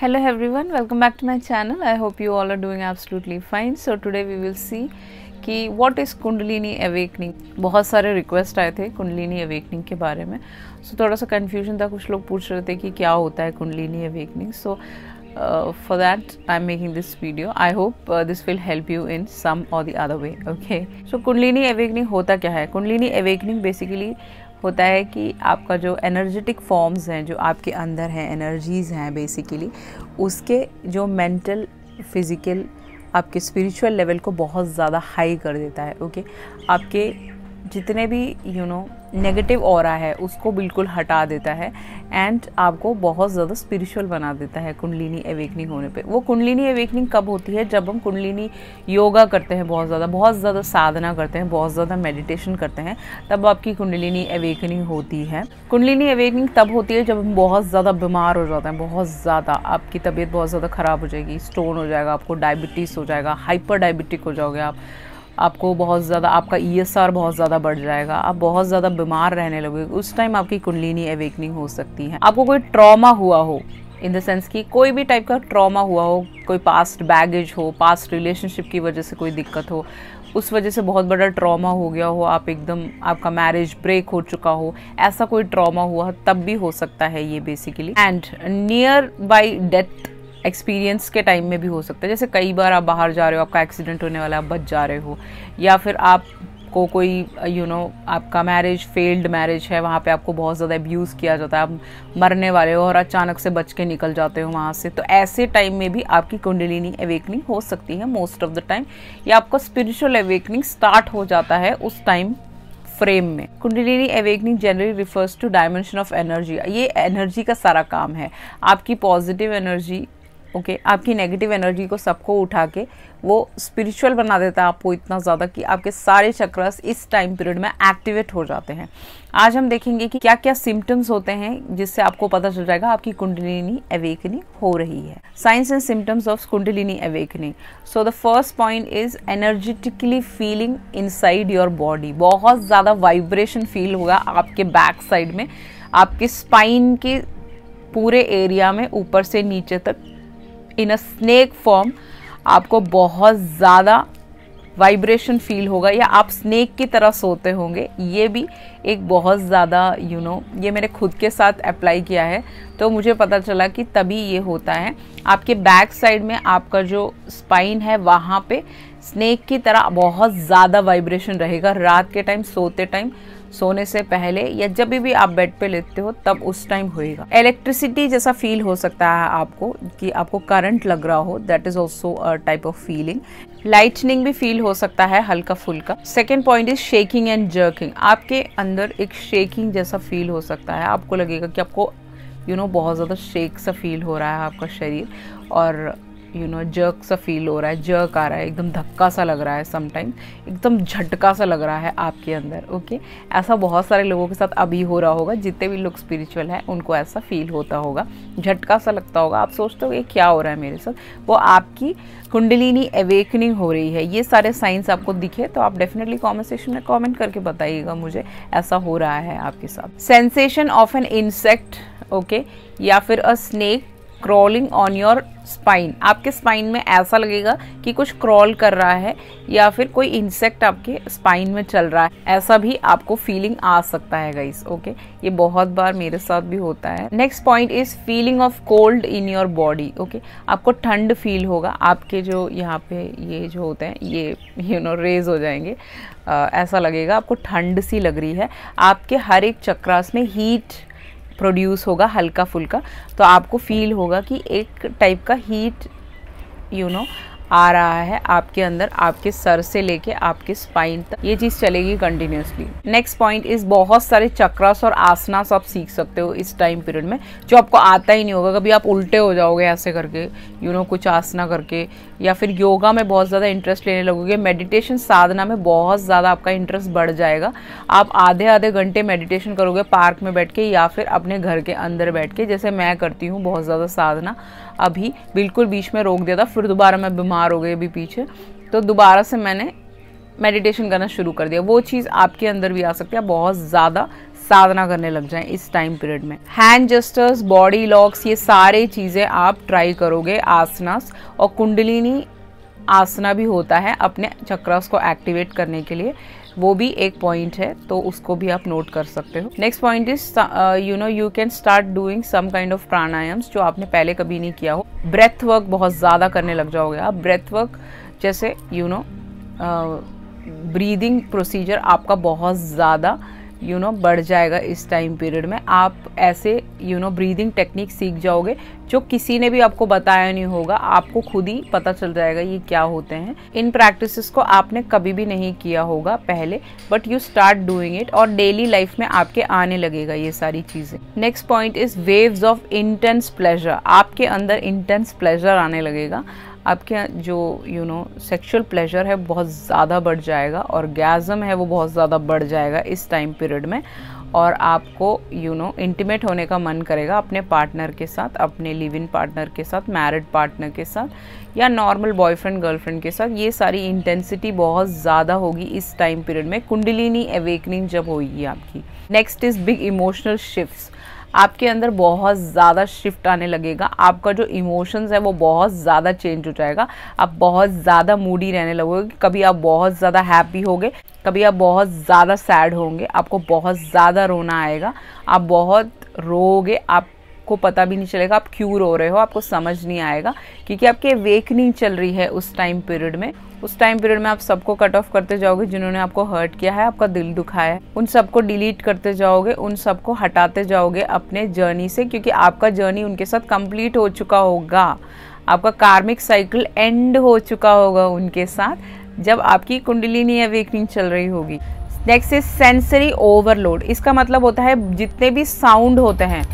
hello everyone welcome back to my channel i hope you all are doing absolutely fine so today we will see कि what is Kundalini awakening बहुत सारे request आए थे kundalini awakening के बारे में सो so, थोड़ा सा कन्फ्यूजन था कुछ लोग पूछ रहे थे कि क्या होता है Kundalini awakening so for that I am making this video I hope this will help you in some or the other way okay so Kundalini awakening होता क्या है कुंडलिनी अवेकनिंग बेसिकली होता है कि आपका जो एनर्जेटिक फॉर्म्स हैं जो आपके अंदर हैं एनर्जीज़ हैं बेसिकली उसके जो मेंटल फिज़िकल आपके स्पिरिचुअल लेवल को बहुत ज़्यादा हाई कर देता है ओके आपके जितने भी यू नो नेगेटिव और है उसको बिल्कुल हटा देता है एंड आपको बहुत ज़्यादा स्पिरिचुअल बना देता है कुंडलिनी एवेकनिंग होने पे वो कुंडलिनी अवेकनिंग कब होती है जब हम कुंडलिनी योगा करते हैं बहुत ज़्यादा बहुत ज़्यादा साधना करते हैं बहुत ज़्यादा मेडिटेशन करते हैं तब आपकी कुंडलिनी अवेकनिंग होती है कुंडलिनी अवेकनिंग तब होती है जब हम बहुत ज़्यादा बीमार हो जाते हैं बहुत ज़्यादा आपकी तबीयत बहुत ज़्यादा ख़राब हो जाएगी स्टोन हो जाएगा आपको डायबिटीज़ हो जाएगा हाइपर डायबिटिक हो जाओगे आप आपको बहुत ज़्यादा आपका ई e बहुत ज़्यादा बढ़ जाएगा आप बहुत ज़्यादा बीमार रहने लगोगे उस टाइम आपकी कुंडलिनी अवेकनिंग हो सकती है आपको कोई ट्रॉमा हुआ हो इन द सेंस कि कोई भी टाइप का ट्रॉमा हुआ हो कोई पास्ट बैगेज हो पास्ट रिलेशनशिप की वजह से कोई दिक्कत हो उस वजह से बहुत बड़ा ट्रॉमा हो गया हो आप एकदम आपका मैरिज ब्रेक हो चुका हो ऐसा कोई ट्रॉमा हुआ तब भी हो सकता है ये basically and near by death experience के टाइम में भी हो सकता है जैसे कई बार आप बाहर जा रहे हो आपका एक्सीडेंट होने वाला है आप बच जा रहे हो या फिर आप को कोई यू you नो know, आपका मैरिज फेल्ड मैरिज है वहाँ पे आपको बहुत ज़्यादा अब्यूज़ किया जाता है आप मरने वाले हो और अचानक से बच के निकल जाते हो वहाँ से तो ऐसे टाइम में भी आपकी कुंडलिनी अवेकनिंग हो सकती है मोस्ट ऑफ द टाइम या आपका स्पिरिचुअल अवेकनिंग स्टार्ट हो जाता है उस टाइम फ्रेम में Kundalini awakening generally refers to dimension of energy ये एनर्जी का सारा काम है आपकी पॉजिटिव एनर्जी ओके okay, आपकी नेगेटिव एनर्जी को सबको उठा के वो स्पिरिचुअल बना देता है आपको इतना ज़्यादा कि आपके सारे चक्रस इस टाइम पीरियड में एक्टिवेट हो जाते हैं आज हम देखेंगे कि क्या क्या सिम्टम्स होते हैं जिससे आपको पता चल जाएगा आपकी कुंडलिनी अवेकनिंग हो रही है signs and symptoms of Kundalini awakening so the first point is energetically feeling in your body बहुत ज़्यादा वाइब्रेशन फील होगा आपके बैक साइड में आपके स्पाइन के पूरे एरिया में ऊपर से नीचे तक इन अ स्नेक फॉर्म आपको बहुत ज़्यादा वाइब्रेशन फील होगा या आप स्नेक की तरह सोते होंगे ये भी एक बहुत ज़्यादा यू नो ये मैंने खुद के साथ अप्लाई किया है तो मुझे पता चला कि तभी ये होता है आपके बैक साइड में आपका जो स्पाइन है वहाँ पे स्नेक की तरह बहुत ज़्यादा वाइब्रेशन रहेगा रात के टाइम सोते टाइम सोने से पहले या जब भी आप बेड पे लेते हो तब उस टाइम होएगा इलेक्ट्रिसिटी जैसा फील हो सकता है आपको कि आपको करंट लग रहा हो that is also a type of feeling lightning भी फील हो सकता है हल्का फुल्का second point is shaking and jerking आपके अंदर एक शेकिंग जैसा फील हो सकता है आपको लगेगा कि आपको यू you नो know, बहुत ज़्यादा शेक सा फील हो रहा है आपका शरीर और यू नो जर्क सा फील हो रहा है जर्क आ रहा है एकदम धक्का सा लग रहा है समटाइम्स एकदम झटका सा लग रहा है आपके अंदर ओके ऐसा बहुत सारे लोगों के साथ अभी हो रहा होगा जितने भी लोग स्पिरिचुअल हैं उनको ऐसा फील होता होगा झटका सा लगता होगा आप सोचते हो ये क्या हो रहा है मेरे साथ वो आपकी कुंडलिनी अवेकनिंग हो रही है ये सारे साइंस आपको दिखे तो आप डेफिनेटली कॉमेंट सेक्शन में कॉमेंट करके बताइएगा मुझे ऐसा हो रहा है आपके साथ sensation of an insect okay या फिर a snake crawling on your spine आपके स्पाइन में ऐसा लगेगा कि कुछ क्रॉल कर रहा है या फिर कोई इंसेक्ट आपके स्पाइन में चल रहा है ऐसा भी आपको फीलिंग आ सकता है गाइस ओके ये बहुत बार मेरे साथ भी होता है next point is feeling of cold in your body okay आपको ठंड फील होगा आपके जो यहाँ पे ये जो होते हैं ये यू नो रेज हो जाएंगे आ, ऐसा लगेगा आपको ठंड सी लग रही है आपके हर एक चक्रास में हीट प्रोड्यूस होगा हल्का फुल्का तो आपको फील होगा कि एक टाइप का heat you you know know, आ रहा है आपके अंदर आपके सर से लेके आपके स्पाइन तक ये चीज चलेगी कंटिन्यूसली नेक्स्ट पॉइंट इस बहुत सारे चक्रास और आसनास आप सीख सकते हो इस टाइम पीरियड में जो आपको आता ही नहीं होगा कभी आप उल्टे हो जाओगे ऐसे करके यू you नो know, कुछ आसना करके या फिर योगा में बहुत ज़्यादा इंटरेस्ट लेने लगोगे मेडिटेशन साधना में बहुत ज़्यादा आपका इंटरेस्ट बढ़ जाएगा आप आधे आधे घंटे मेडिटेशन करोगे पार्क में बैठ के या फिर अपने घर के अंदर बैठ के जैसे मैं करती हूँ बहुत ज़्यादा साधना अभी बिल्कुल बीच में रोक दिया था फिर दोबारा मैं बीमार हो गए भी पीछे तो दोबारा से मैंने मेडिटेशन करना शुरू कर दिया वो चीज़ आपके अंदर भी आ सकती है बहुत ज़्यादा साधना करने लग जाएं इस टाइम पीरियड में हैंड जस्टर्स बॉडी लॉक्स ये सारे चीज़ें आप ट्राई करोगे आसनास और कुंडलिनी आसना भी होता है अपने चक्रास को एक्टिवेट करने के लिए वो भी एक पॉइंट है तो उसको भी आप नोट कर सकते हो next point is you know you can start doing some kind of प्राणायाम्स जो आपने पहले कभी नहीं किया हो ब्रेथ वर्क बहुत ज़्यादा करने लग जाओगे आप ब्रेथ वर्क जैसे यू नो ब्रीदिंग प्रोसीजर आपका बहुत ज़्यादा यू you नो know, बढ़ जाएगा इस टाइम पीरियड में आप ऐसे यू नो ब्रीदिंग टेक्निक सीख जाओगे जो किसी ने भी आपको बताया नहीं होगा आपको खुद ही पता चल जाएगा ये क्या होते हैं इन प्रैक्टिसेस को आपने कभी भी नहीं किया होगा पहले but you start doing it और डेली लाइफ में आपके आने लगेगा ये सारी चीज़ें next point is waves of intense pleasure आपके अंदर इंटेंस प्लेजर आने लगेगा आपके जो यू नो सेक्सुअल प्लेजर है बहुत ज़्यादा बढ़ जाएगा और गैज़म है वो बहुत ज़्यादा बढ़ जाएगा इस टाइम पीरियड में और आपको यू नो इंटीमेट होने का मन करेगा अपने पार्टनर के साथ अपने लिव इन पार्टनर के साथ मैरिड पार्टनर के साथ या नॉर्मल बॉयफ्रेंड गर्लफ्रेंड के साथ ये सारी इंटेंसिटी बहुत ज़्यादा होगी इस टाइम पीरियड में कुंडलिनी अवेकनिंग जब होगी आपकी next is big emotional shift आपके अंदर बहुत ज़्यादा शिफ्ट आने लगेगा आपका जो इमोशंस है वो बहुत ज़्यादा चेंज हो जाएगा आप बहुत ज़्यादा मूडी रहने लगोगे कभी आप बहुत ज़्यादा हैप्पी होगे कभी आप बहुत ज़्यादा सैड होंगे आपको बहुत ज़्यादा रोना आएगा आप बहुत रोगे आप आपको पता भी नहीं चलेगा आप क्यूर रो रहे हो आपको समझ नहीं आएगा क्योंकि आपकी वेकनिंग चल रही है उस टाइम पीरियड में उस टाइम पीरियड में आप सबको कट ऑफ करते जाओगे जिन्होंने आपको हर्ट किया है आपका दिल दुखाया है उन सबको डिलीट करते जाओगे उन सबको हटाते जाओगे अपने जर्नी से क्योंकि आपका जर्नी उनके साथ कंप्लीट हो चुका होगा आपका कार्मिक साइकिल एंड हो चुका होगा उनके साथ जब आपकी कुंडलिनी अवेकनिंग चल रही होगी नेक्स्ट इज सेंसरी ओवरलोड इसका मतलब होता है जितने भी साउंड होते हैं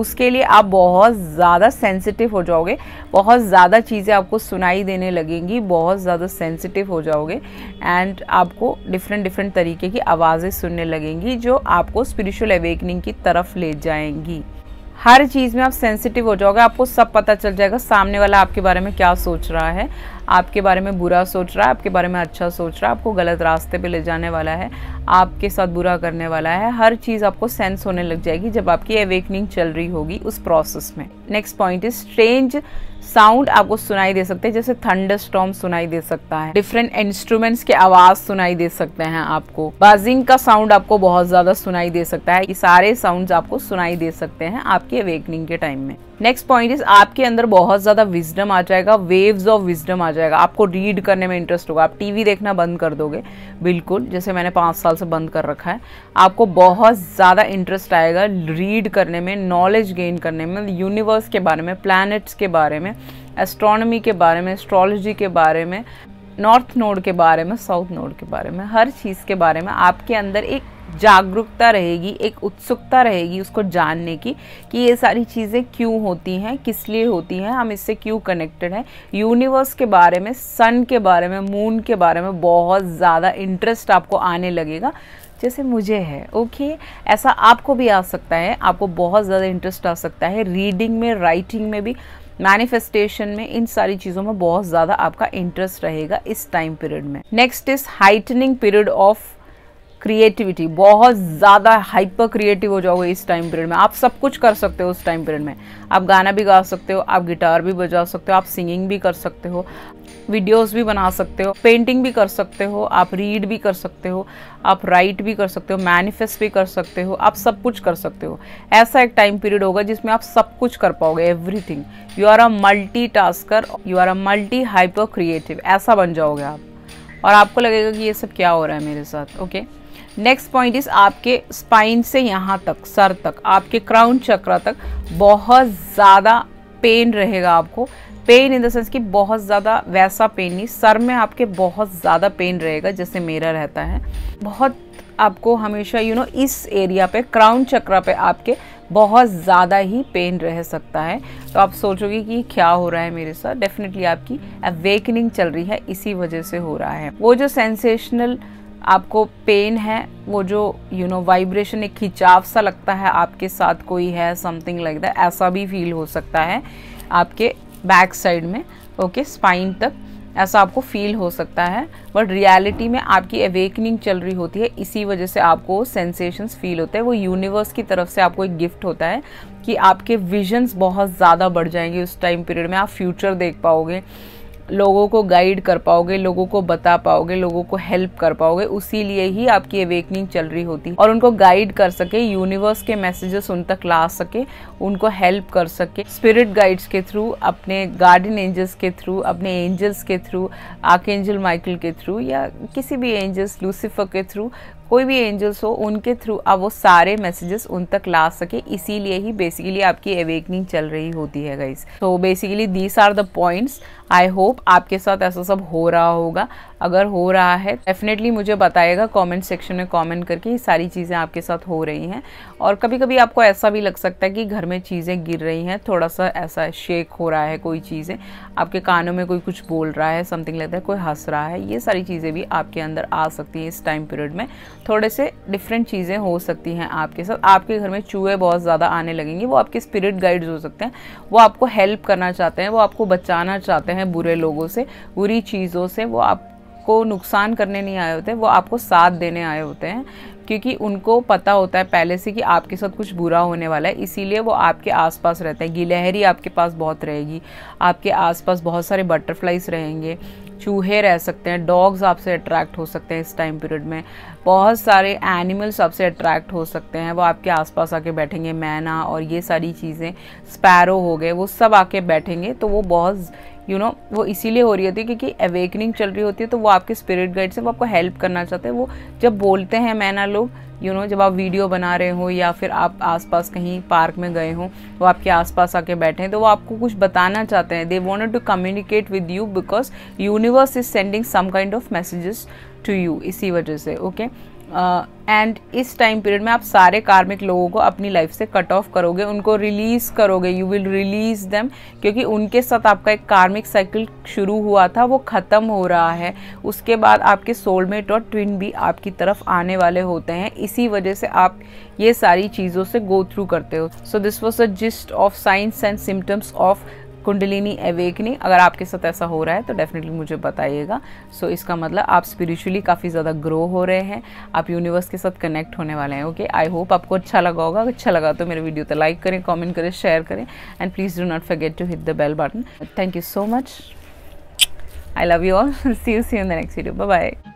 उसके लिए आप बहुत ज़्यादा सेंसिटिव हो जाओगे बहुत ज़्यादा चीज़ें आपको सुनाई देने लगेंगी बहुत ज़्यादा सेंसिटिव हो जाओगे एंड आपको डिफरेंट डिफरेंट तरीके की आवाज़ें सुनने लगेंगी जो आपको स्पिरिचुअल अवेकनिंग की तरफ ले जाएंगी हर चीज़ में आप सेंसिटिव हो जाओगे आपको सब पता चल जाएगा सामने वाला आपके बारे में क्या सोच रहा है आपके बारे में बुरा सोच रहा है आपके बारे में अच्छा सोच रहा है आपको गलत रास्ते पे ले जाने वाला है आपके साथ बुरा करने वाला है हर चीज़ आपको सेंस होने लग जाएगी जब आपकी अवेकनिंग चल रही होगी उस प्रोसेस में next point is strange sound आपको सुनाई दे सकते हैं जैसे थंडर स्टॉम सुनाई दे सकता है डिफरेंट इंस्ट्रूमेंट्स के आवाज सुनाई दे सकते हैं आपको बाजिंग का साउंड आपको बहुत ज्यादा सुनाई दे सकता है ये सारे साउंड आपको सुनाई दे सकते हैं आपके अवेकनिंग के टाइम में नेक्स्ट पॉइंट इज आपके अंदर बहुत ज्यादा विजडम आ जाएगा वेव्स ऑफ विजडम आ जाएगा आपको रीड करने में इंटरेस्ट होगा आप टीवी देखना बंद कर दोगे बिल्कुल जैसे मैंने पाँच साल से बंद कर रखा है आपको बहुत ज़्यादा इंटरेस्ट आएगा रीड करने में नॉलेज गेन करने में यूनिवर्स के बारे में प्लानिट्स के बारे में एस्ट्रोनॉमी के बारे में एस्ट्रोलॉजी के बारे में नॉर्थ नोड के बारे में साउथ नोड के बारे में हर चीज़ के बारे में आपके अंदर एक जागरूकता रहेगी एक उत्सुकता रहेगी उसको जानने की कि ये सारी चीज़ें क्यों होती हैं किस लिए होती हैं हम इससे क्यों कनेक्टेड हैं यूनिवर्स के बारे में सन के बारे में मून के बारे में बहुत ज़्यादा इंटरेस्ट आपको आने लगेगा जैसे मुझे है ओके ऐसा आपको भी आ सकता है आपको बहुत ज़्यादा इंटरेस्ट आ सकता है रीडिंग में राइटिंग में भी मैनिफेस्टेशन में इन सारी चीज़ों में बहुत ज़्यादा आपका इंटरेस्ट रहेगा इस टाइम पीरियड में next is heightening period of creativity बहुत ज़्यादा हाइपर क्रिएटिव हो जाओगे इस टाइम पीरियड में आप सब कुछ कर सकते हो उस टाइम पीरियड में आप गाना भी गा सकते हो आप गिटार भी बजा सकते हो आप सिंगिंग भी कर सकते हो वीडियोस भी बना सकते हो पेंटिंग भी कर सकते हो आप रीड भी कर सकते हो आप राइट भी कर सकते हो मैनिफेस्ट भी कर सकते हो आप सब कुछ कर सकते हो ऐसा एक टाइम पीरियड होगा जिसमें आप सब कुछ कर पाओगे everything you are a multi tasker you are a multi hyper creative ऐसा बन जाओगे आप और आपको लगेगा कि ये सब क्या हो रहा है मेरे साथ ओके नेक्स्ट पॉइंट इस आपके स्पाइन से यहाँ तक सर तक आपके क्राउन चक्रा तक बहुत ज़्यादा पेन रहेगा आपको पेन इन द सेंस कि बहुत ज़्यादा वैसा पेन नहीं सर में आपके बहुत ज़्यादा पेन रहेगा जैसे मेरा रहता है बहुत आपको हमेशा यू you नो know, इस एरिया पे क्राउन चक्रा पे आपके बहुत ज़्यादा ही पेन रह सकता है तो आप सोचोगे कि क्या हो रहा है मेरे साथ डेफिनेटली आपकी अवेकनिंग चल रही है इसी वजह से हो रहा है वो जो सेंसेशनल आपको पेन है वो जो यू नो वाइब्रेशन एक खिंचाव सा लगता है आपके साथ कोई है समथिंग लाइक दैट ऐसा भी फील हो सकता है आपके बैक साइड में ओके स्पाइन तक ऐसा आपको फील हो सकता है बट रियलिटी में आपकी अवेकनिंग चल रही होती है इसी वजह से आपको सेंसेशंस फील होते हैं वो यूनिवर्स की तरफ से आपको एक गिफ्ट होता है कि आपके विजन्स बहुत ज़्यादा बढ़ जाएंगे उस टाइम पीरियड में आप फ्यूचर देख पाओगे लोगों को गाइड कर पाओगे लोगों को बता पाओगे लोगों को हेल्प कर पाओगे उसी लिए ही आपकी अवेकनिंग चल रही होती और उनको गाइड कर सके यूनिवर्स के मैसेजेस उन तक ला सके उनको हेल्प कर सके स्पिरिट गाइड्स के थ्रू अपने गार्डन एंजल्स के थ्रू अपने एंजल्स के थ्रू आके एंजल माइकल के थ्रू या किसी भी एंजल्स लूसीफर के थ्रू कोई भी एंजल्स हो उनके थ्रू आप वो सारे मैसेजेस उन तक ला सके इसीलिए ही बेसिकली आपकी अवेकनिंग चल रही होती है गाइज तो basically these are the points I hope आपके साथ ऐसा सब हो रहा होगा अगर हो रहा है डेफिनेटली मुझे बताएगा कमेंट सेक्शन में कमेंट करके ये सारी चीज़ें आपके साथ हो रही हैं और कभी कभी आपको ऐसा भी लग सकता है कि घर में चीज़ें गिर रही हैं थोड़ा सा ऐसा शेक हो रहा है कोई चीज़ें आपके कानों में कोई कुछ बोल रहा है समथिंग लगता है कोई हंस रहा है ये सारी चीज़ें भी आपके अंदर आ सकती हैं इस टाइम पीरियड में थोड़े से डिफरेंट चीज़ें हो सकती हैं आपके साथ आपके घर में चूहे बहुत ज़्यादा आने लगेंगे वो आपके स्पिरिट गाइड्स हो सकते हैं वो आपको हेल्प करना चाहते हैं वो आपको बचाना चाहते हैं हैं बुरे लोगों से बुरी चीज़ों से वो आपको नुकसान करने नहीं आए होते वो आपको साथ देने आए होते हैं क्योंकि उनको पता होता है पहले से कि आपके साथ कुछ बुरा होने वाला है इसीलिए वो आपके आसपास रहते हैं गिलहरी आपके पास बहुत रहेगी आपके आसपास बहुत सारे बटरफ्लाइज रहेंगे चूहे रह सकते हैं डॉग्स आपसे अट्रैक्ट हो सकते हैं इस टाइम पीरियड में बहुत सारे एनिमल्स आपसे अट्रैक्ट हो सकते हैं वो आपके आसपास आके बैठेंगे मैना और ये सारी चीज़ें स्पैरो हो गए वो सब आके बैठेंगे तो वो बहुत यू you नो know, वो इसीलिए हो रही होती है क्योंकि अवेकनिंग चल रही होती है तो वो आपके स्पिरिट गाइड से वो आपको हेल्प करना चाहते हैं वो जब बोलते हैं मैं ना लोग यू you नो know, जब आप वीडियो बना रहे हो या फिर आप आसपास कहीं पार्क में गए हो वो आपके आसपास आके बैठे हैं तो वो आपको कुछ बताना चाहते हैं they want to communicate with you because universe is sending some kind of messages to you इसी वजह से ओके okay? एंड uh, इस टाइम पीरियड में आप सारे कार्मिक लोगों को अपनी लाइफ से कट ऑफ करोगे उनको रिलीज करोगे यू विल रिलीज देम क्योंकि उनके साथ आपका एक कार्मिक साइकिल शुरू हुआ था वो ख़त्म हो रहा है उसके बाद आपके सोलमेट और ट्विन भी आपकी तरफ आने वाले होते हैं इसी वजह से आप ये सारी चीज़ों से गो थ्रू करते हो so this was a gist of signs and symptoms of Kundalini awakening अगर आपके साथ ऐसा हो रहा है तो डेफिनेटली मुझे बताइएगा सो so, इसका मतलब आप स्पिरिचुअली काफ़ी ज़्यादा ग्रो हो रहे हैं आप यूनिवर्स के साथ कनेक्ट होने वाले हैं ओके आई होप आपको अच्छा लगा होगा अच्छा लगा तो मेरे वीडियो तो लाइक करें कॉमेंट करें शेयर करें and please do not forget to hit the bell button thank you so much I love you all see you see in the next video bye